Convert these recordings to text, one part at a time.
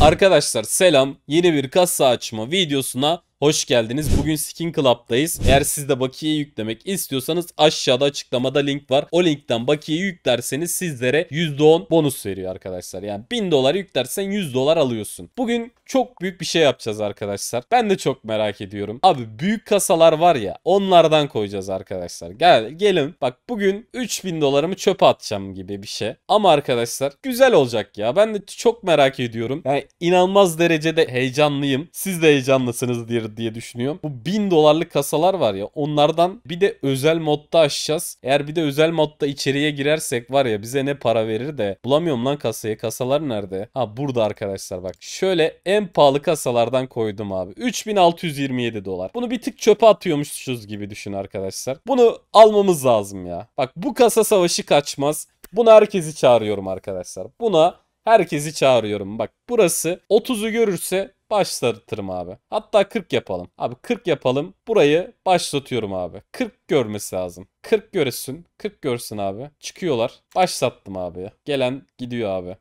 Arkadaşlar selam. Yeni bir kasa açma videosuna Hoş geldiniz. Bugün Skin Club'dayız. Eğer siz de bakiye yüklemek istiyorsanız aşağıda açıklamada link var. O linkten bakiye yüklerseniz sizlere %10 bonus veriyor arkadaşlar. Yani 1000 dolar yüklersen 100 dolar alıyorsun. Bugün çok büyük bir şey yapacağız arkadaşlar. Ben de çok merak ediyorum. Abi büyük kasalar var ya onlardan koyacağız arkadaşlar. Gel gelin bak bugün 3000 dolarımı çöpe atacağım gibi bir şey. Ama arkadaşlar güzel olacak ya. Ben de çok merak ediyorum. Yani inanılmaz derecede heyecanlıyım. Siz de heyecanlısınız diye diye düşünüyorum. Bu 1000 dolarlık kasalar var ya onlardan bir de özel modda açacağız. Eğer bir de özel modda içeriye girersek var ya bize ne para verir de bulamıyorum lan kasayı. Kasalar nerede? Ha burada arkadaşlar bak. Şöyle en pahalı kasalardan koydum abi. 3627 dolar. Bunu bir tık çöpe atıyormuşuz gibi düşün arkadaşlar. Bunu almamız lazım ya. Bak bu kasa savaşı kaçmaz. Buna herkesi çağırıyorum arkadaşlar. Buna herkesi çağırıyorum. Bak burası 30'u görürse başlatırım abi. Hatta 40 yapalım. Abi 40 yapalım. Burayı başlatıyorum abi. 40 görmesi lazım. 40 göresin. 40 görsün abi. Çıkıyorlar. Başlattım abi. Gelen gidiyor abi.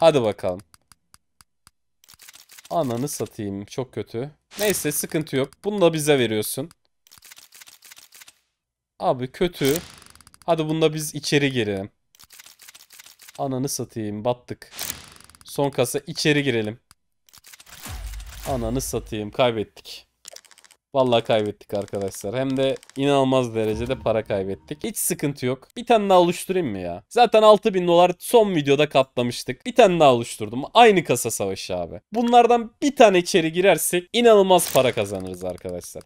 Hadi bakalım. Ananı satayım. Çok kötü. Neyse sıkıntı yok. Bunu da bize veriyorsun. Abi kötü. Hadi bunda biz içeri girelim. Ananı satayım. Battık. Son kasa içeri girelim. Ananı satayım. Kaybettik. Vallahi kaybettik arkadaşlar. Hem de inanılmaz derecede para kaybettik. Hiç sıkıntı yok. Bir tane daha oluşturayım mı ya? Zaten 6000 dolar son videoda katlamıştık. Bir tane daha oluşturdum. Aynı kasa savaşı abi. Bunlardan bir tane içeri girersek inanılmaz para kazanırız arkadaşlar.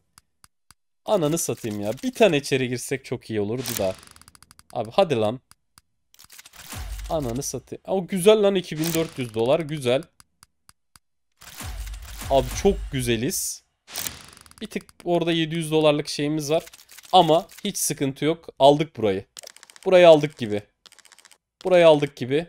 Ananı satayım ya. Bir tane içeri girsek çok iyi olurdu da. Abi hadi lan. Ananı satayım. O güzel lan 2400 dolar güzel. Abi çok güzeliz. Bir tık orada 700 dolarlık şeyimiz var. Ama hiç sıkıntı yok. Aldık burayı. Burayı aldık gibi. Burayı aldık gibi.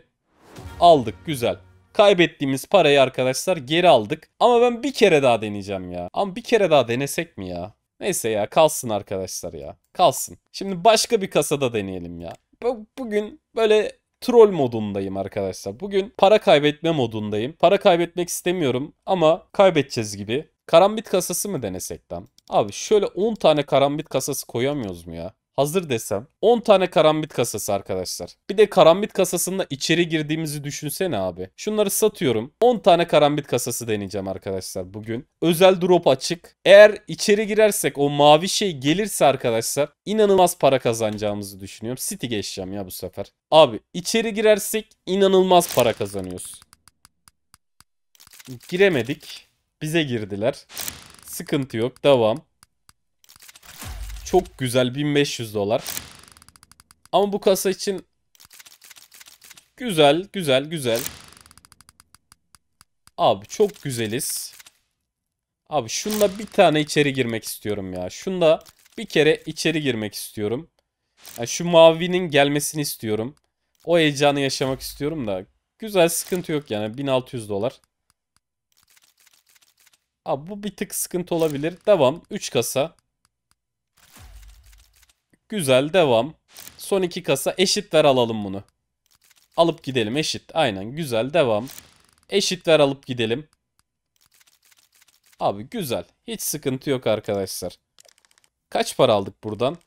Aldık güzel. Kaybettiğimiz parayı arkadaşlar geri aldık. Ama ben bir kere daha deneyeceğim ya. Ama bir kere daha denesek mi ya? Neyse ya kalsın arkadaşlar ya. Kalsın. Şimdi başka bir kasada deneyelim ya. Bugün böyle troll modundayım arkadaşlar. Bugün para kaybetme modundayım. Para kaybetmek istemiyorum ama kaybedeceğiz gibi. Karambit kasası mı denesek lan? Abi şöyle 10 tane karambit kasası koyamıyoruz mu ya? hazır desem 10 tane karambit kasası arkadaşlar. Bir de karambit kasasında içeri girdiğimizi düşünsene abi. Şunları satıyorum. 10 tane karambit kasası deneyeceğim arkadaşlar bugün. Özel drop açık. Eğer içeri girersek o mavi şey gelirse arkadaşlar inanılmaz para kazanacağımızı düşünüyorum. City geçeceğim ya bu sefer. Abi içeri girersek inanılmaz para kazanıyoruz. Giremedik. Bize girdiler. Sıkıntı yok. Devam çok güzel 1500 dolar. Ama bu kasa için güzel, güzel, güzel. Abi çok güzeliz. Abi şunda bir tane içeri girmek istiyorum ya. Şunda bir kere içeri girmek istiyorum. Yani şu mavinin gelmesini istiyorum. O heyecanı yaşamak istiyorum da. Güzel sıkıntı yok yani. 1600 dolar. Abi bu bir tık sıkıntı olabilir. Devam. 3 kasa. Güzel devam. Son iki kasa eşit ver alalım bunu. Alıp gidelim eşit. Aynen güzel devam. Eşit ver alıp gidelim. Abi güzel. Hiç sıkıntı yok arkadaşlar. Kaç para aldık buradan?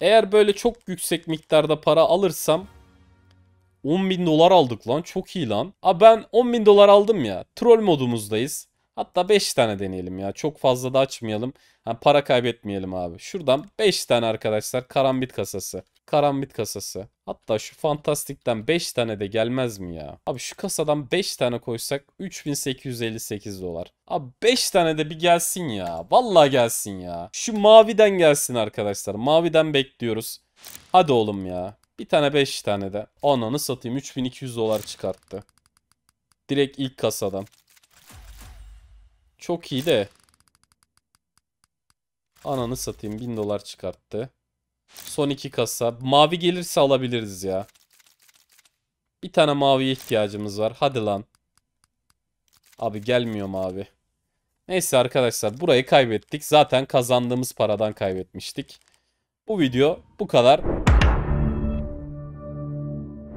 Eğer böyle çok yüksek miktarda para alırsam 10 bin dolar aldık lan. Çok iyi lan. Abi ben 10 bin dolar aldım ya. Troll modumuzdayız. Hatta 5 tane deneyelim ya. Çok fazla da açmayalım. Ha, para kaybetmeyelim abi. Şuradan 5 tane arkadaşlar karambit kasası. Karambit kasası. Hatta şu fantastikten 5 tane de gelmez mi ya? Abi şu kasadan 5 tane koysak 3858 dolar. Abi 5 tane de bir gelsin ya. Vallahi gelsin ya. Şu maviden gelsin arkadaşlar. Maviden bekliyoruz. Hadi oğlum ya. Bir tane 5 tane de. Ananı satayım 3200 dolar çıkarttı. Direkt ilk kasadan. Çok iyi de. Ananı satayım. 1000 dolar çıkarttı. Son iki kasa. Mavi gelirse alabiliriz ya. Bir tane maviye ihtiyacımız var. Hadi lan. Abi gelmiyor mavi. Neyse arkadaşlar burayı kaybettik. Zaten kazandığımız paradan kaybetmiştik. Bu video bu kadar.